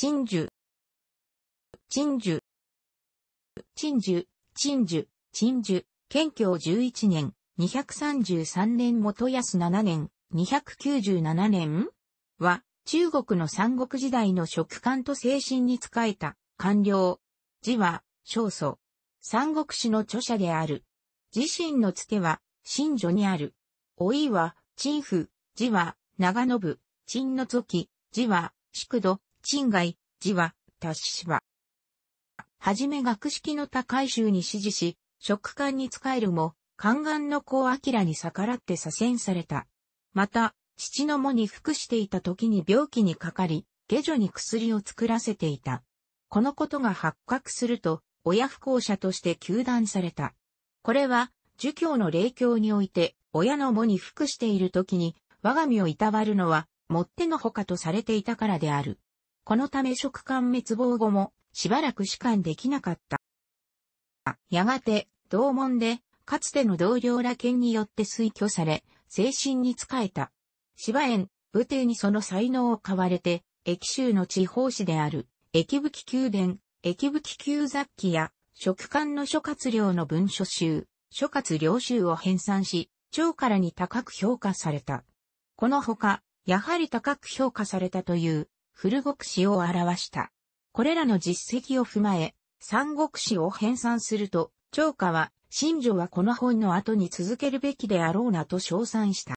珍珠珍珠珍珠珍珠珍珠謙教11年、233年元安7年、297年は、中国の三国時代の食官と精神に仕えた、官僚。字は、少祖。三国史の著者である。自身のつては、新女にある。老いは、陳府、字は、長信、陳の時、字は、宿土、賃外、字は、達しは。はじめ学識の高い衆に指示し、職官に仕えるも、宦官の子を明に逆らって左遷された。また、父の母に服していた時に病気にかかり、下女に薬を作らせていた。このことが発覚すると、親不孝者として求断された。これは、儒教の霊教において、親の母に服している時に、我が身をいたわるのは、もってのほかとされていたからである。このため食感滅亡後も、しばらく士官できなかった。やがて、同門で、かつての同僚ら剣によって推挙され、精神に仕えた。芝園、武帝にその才能を買われて、駅州の地方紙である、駅武器宮殿、駅武器宮雑記や、食官の諸葛亮の文書集、諸葛亮集を編纂し、長からに高く評価された。このほか、やはり高く評価されたという、古国史を表した。これらの実績を踏まえ、三国史を編纂すると、長家は、新女はこの本の後に続けるべきであろうなと称賛した。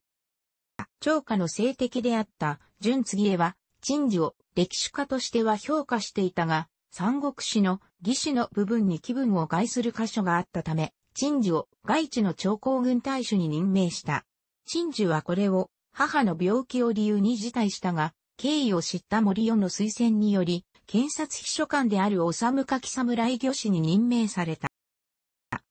長家の性敵であった純次へは、陳女を歴史家としては評価していたが、三国史の義史の部分に気分を害する箇所があったため、陳女を外地の長江軍大使に任命した。陳樹はこれを母の病気を理由に辞退したが、経緯を知った森尾の推薦により、検察秘書官である修柿侍御師に任命された。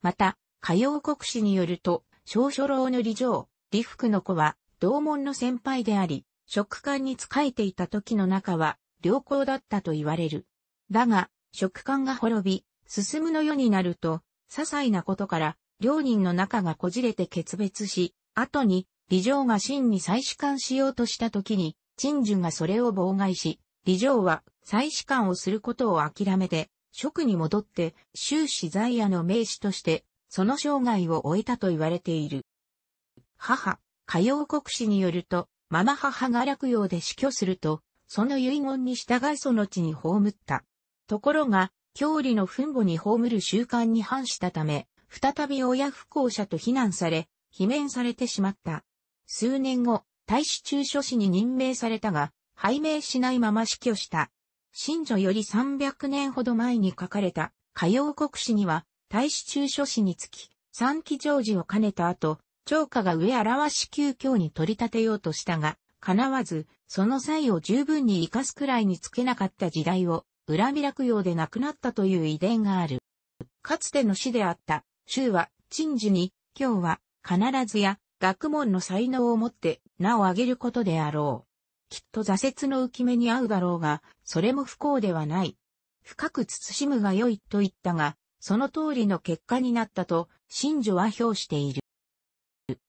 また、火曜国史によると、小書老の理上、李福の子は、同門の先輩であり、職官に仕えていた時の中は、良好だったと言われる。だが、職官が滅び、進むの世になると、些細なことから、両人の仲がこじれて決別し、後に、李上が真に再主観しようとした時に、陳樹がそれを妨害し、李丈は再仕官をすることを諦めて、職に戻って、終始在野の名士として、その生涯を終えたと言われている。母、歌謡国史によると、ママ母が落葉で死去すると、その遺言に従いその地に葬った。ところが、郷里の墳墓に葬る習慣に反したため、再び親不孝者と非難され、罷免されてしまった。数年後、大使中書士に任命されたが、拝命しないまま死去した。新女より300年ほど前に書かれた、歌謡国史には、大使中書士につき、三期成時を兼ねた後、長家が上表し旧教に取り立てようとしたが、叶わず、その際を十分に活かすくらいにつけなかった時代を、恨み落葉で亡くなったという遺伝がある。かつての死であった、州は、陳事に、今日は、必ずや、学問の才能をもって名を上げることであろう。きっと挫折の浮き目に合うだろうが、それも不幸ではない。深く慎むが良いと言ったが、その通りの結果になったと、真珠は評している。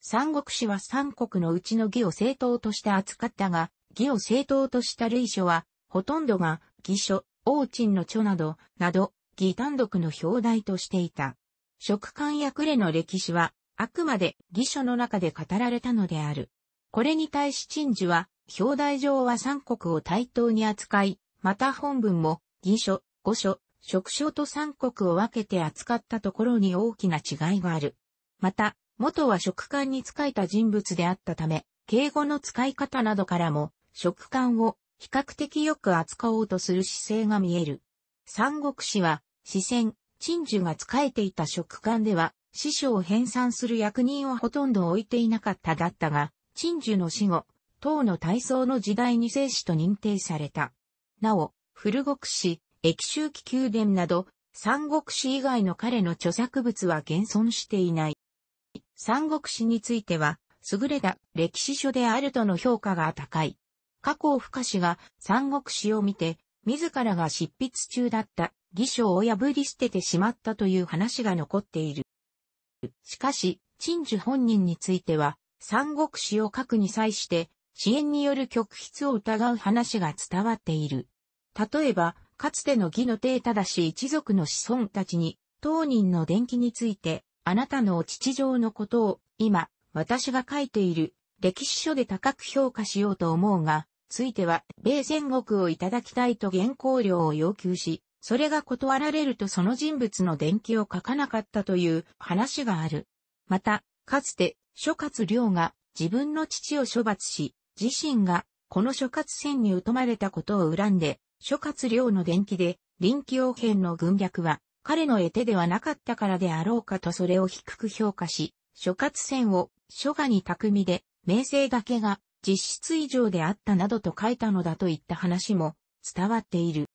三国志は三国のうちの義を正当として扱ったが、義を正当とした類書は、ほとんどが、義書、王鎮の著など、など、義単独の表題としていた。食官役れの歴史は、あくまで義書の中で語られたのである。これに対し陳事は、表題上は三国を対等に扱い、また本文も、義書、語書、職書と三国を分けて扱ったところに大きな違いがある。また、元は職官に仕えた人物であったため、敬語の使い方などからも、職官を比較的よく扱おうとする姿勢が見える。三国志は、視線、陳樹が仕えていた職官では、師匠を編纂する役人はほとんど置いていなかっただったが、陳寿の死後、唐の体操の時代に生死と認定された。なお、古国史、駅周期宮殿など、三国史以外の彼の著作物は現存していない。三国史については、優れた歴史書であるとの評価が高い。加工深氏が三国史を見て、自らが執筆中だった義書を破り捨ててしまったという話が残っている。しかし、陳樹本人については、三国志を書くに際して、支援による極筆を疑う話が伝わっている。例えば、かつての義の帝ただし一族の子孫たちに、当人の伝記について、あなたのお父上のことを、今、私が書いている、歴史書で高く評価しようと思うが、ついては、米戦国をいただきたいと原稿料を要求し、それが断られるとその人物の伝記を書かなかったという話がある。また、かつて、諸葛亮が自分の父を処罰し、自身がこの諸葛戦に疎まれたことを恨んで、諸葛亮の伝記で、臨機応変の軍略は、彼の得手ではなかったからであろうかとそれを低く評価し、諸葛戦を諸我に巧みで、名声だけが実質以上であったなどと書いたのだといった話も伝わっている。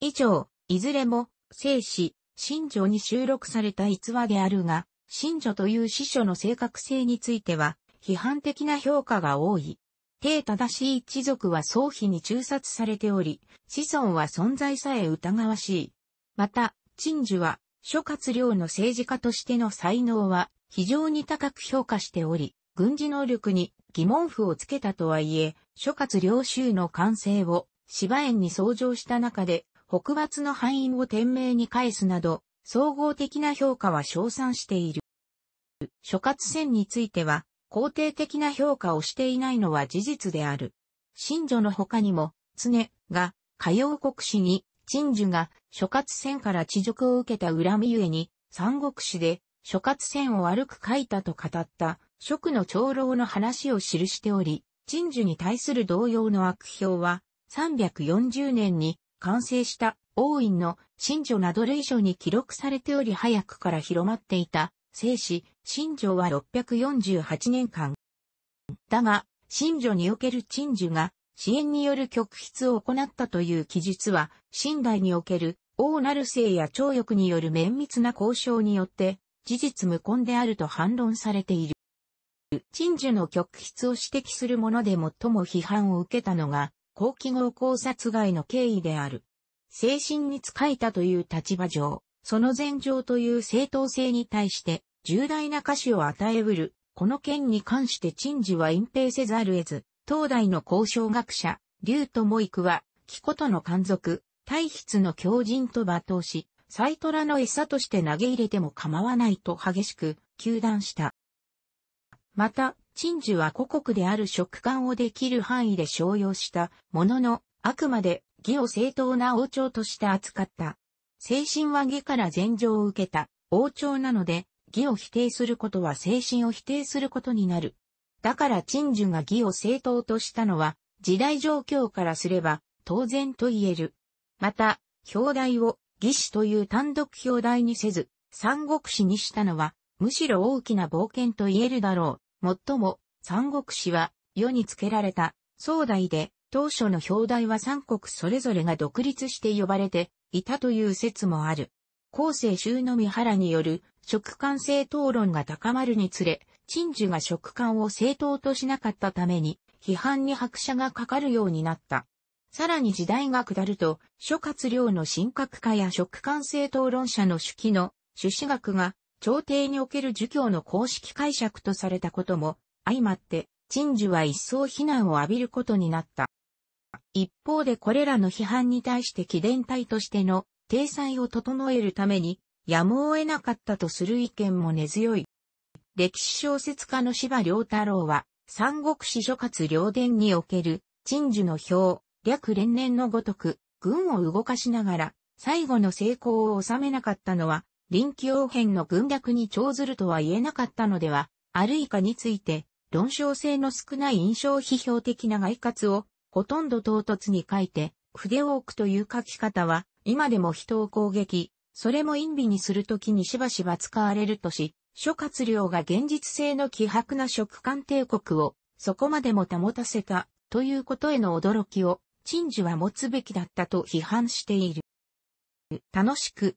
以上、いずれも、聖史、神女に収録された逸話であるが、神女という司書の正確性については、批判的な評価が多い。低正しい一族は宗比に中殺されており、子孫は存在さえ疑わしい。また、陳樹は、諸葛亮の政治家としての才能は非常に高く評価しており、軍事能力に疑問符をつけたとはいえ、諸葛亮衆の完成を芝園に創上した中で北伐の敗因を天命に返すなど、総合的な評価は称賛している。諸葛戦については、肯定的な評価をしていないのは事実である。新女の他にも、常が、火曜国史に、陳樹が諸葛戦から地辱を受けた恨みゆえに、三国史で諸葛戦を悪く書いたと語った、職の長老の話を記しており、陳樹に対する同様の悪評は、340年に完成した王院の神女など類書に記録されており早くから広まっていた聖子、神女は648年間。だが、神女における鎮守が支援による極筆を行ったという記述は、信頼における王なる性や張力による綿密な交渉によって、事実無根であると反論されている。鎮守の極筆を指摘するもので最も批判を受けたのが、後期号考察外の経緯である。精神に仕えたという立場上、その前情という正当性に対して重大な歌詞を与えうる。この件に関して陳事は隠蔽せざる得ず、当代の交渉学者、竜萌育は、木子との監属、体筆の狂人と罵倒し、サイトラの餌として投げ入れても構わないと激しく、求断した。また、鎮守は故国である食感をできる範囲で商用したものの、あくまで義を正当な王朝として扱った。精神は義から禅情を受けた王朝なので、義を否定することは精神を否定することになる。だから鎮守が義を正当としたのは、時代状況からすれば当然と言える。また、表題を義士という単独表題にせず、三国志にしたのは、むしろ大きな冒険と言えるだろう。もっとも、三国志は、世に付けられた、壮大で、当初の表題は三国それぞれが独立して呼ばれていたという説もある。後世宗の三原による、食官性討論が高まるにつれ、陳樹が食官を正当としなかったために、批判に拍車がかかるようになった。さらに時代が下ると、諸葛亮の神格化や食官性討論者の手記の朱子学が朝廷における儒教の公式解釈とされたことも、相まって、陳樹は一層非難を浴びることになった。一方でこれらの批判に対して貴殿隊としての体裁を整えるために、やむを得なかったとする意見も根強い。歴史小説家の芝良太郎は、三国史諸葛良伝における、陳樹の表、略連年のごとく、軍を動かしながら、最後の成功を収めなかったのは、臨機応変の軍略に長ずるとは言えなかったのでは、あるいかについて、論証性の少ない印象批評的な外活を、ほとんど唐突に書いて、筆を置くという書き方は、今でも人を攻撃、それも陰備にするときにしばしば使われるとし、諸葛亮が現実性の希薄な食官帝国を、そこまでも保たせた、ということへの驚きを、陳寿は持つべきだったと批判している。楽しく、